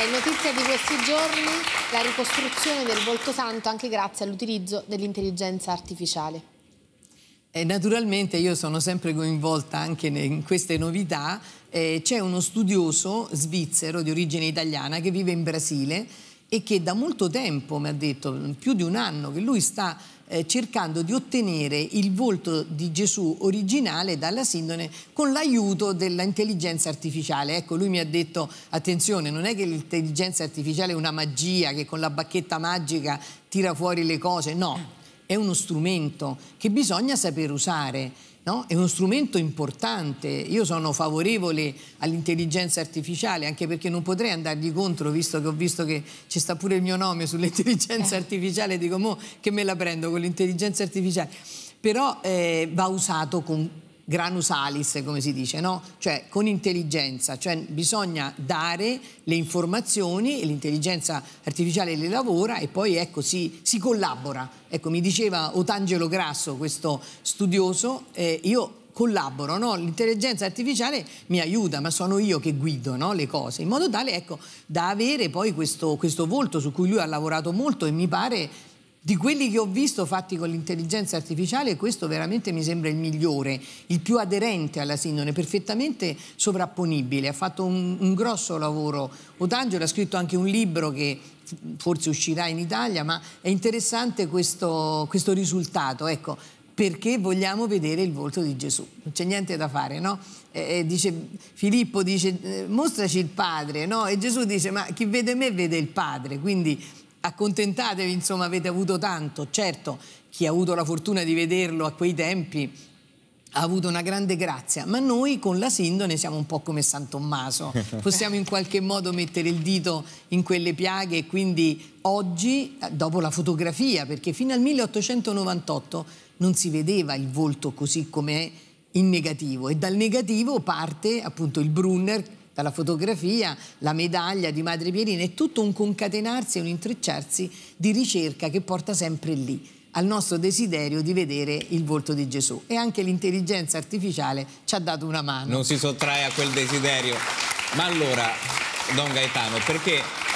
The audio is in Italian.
È notizia di questi giorni la ricostruzione del volto santo anche grazie all'utilizzo dell'intelligenza artificiale. E eh, naturalmente io sono sempre coinvolta anche in queste novità. Eh, C'è uno studioso svizzero di origine italiana che vive in Brasile e che da molto tempo, mi ha detto, più di un anno, che lui sta eh, cercando di ottenere il volto di Gesù originale dalla sindone con l'aiuto dell'intelligenza artificiale. Ecco, lui mi ha detto, attenzione, non è che l'intelligenza artificiale è una magia che con la bacchetta magica tira fuori le cose, no, è uno strumento che bisogna saper usare. No? È uno strumento importante, io sono favorevole all'intelligenza artificiale anche perché non potrei andargli contro visto che ho visto che ci sta pure il mio nome sull'intelligenza artificiale, dico mo che me la prendo con l'intelligenza artificiale, però eh, va usato con granus alis, come si dice, no? Cioè con intelligenza, cioè bisogna dare le informazioni e l'intelligenza artificiale le lavora e poi ecco si, si collabora. Ecco, mi diceva Otangelo Grasso, questo studioso, eh, io collaboro, no? l'intelligenza artificiale mi aiuta, ma sono io che guido no? le cose, in modo tale ecco, da avere poi questo, questo volto su cui lui ha lavorato molto e mi pare di quelli che ho visto fatti con l'intelligenza artificiale, questo veramente mi sembra il migliore, il più aderente alla sindone, perfettamente sovrapponibile. Ha fatto un, un grosso lavoro. Otangelo ha scritto anche un libro che forse uscirà in Italia, ma è interessante questo, questo risultato. Ecco, perché vogliamo vedere il volto di Gesù. Non c'è niente da fare, no? Eh, dice, Filippo dice eh, mostraci il Padre, no? E Gesù dice ma chi vede me vede il Padre, quindi accontentatevi, insomma avete avuto tanto, certo chi ha avuto la fortuna di vederlo a quei tempi ha avuto una grande grazia, ma noi con la sindone siamo un po' come San Tommaso, possiamo in qualche modo mettere il dito in quelle piaghe e quindi oggi, dopo la fotografia, perché fino al 1898 non si vedeva il volto così com'è in negativo e dal negativo parte appunto il Brunner dalla fotografia, la medaglia di Madre Pierina, è tutto un concatenarsi e un intrecciarsi di ricerca che porta sempre lì al nostro desiderio di vedere il volto di Gesù e anche l'intelligenza artificiale ci ha dato una mano. Non si sottrae a quel desiderio. Ma allora, Don Gaetano, perché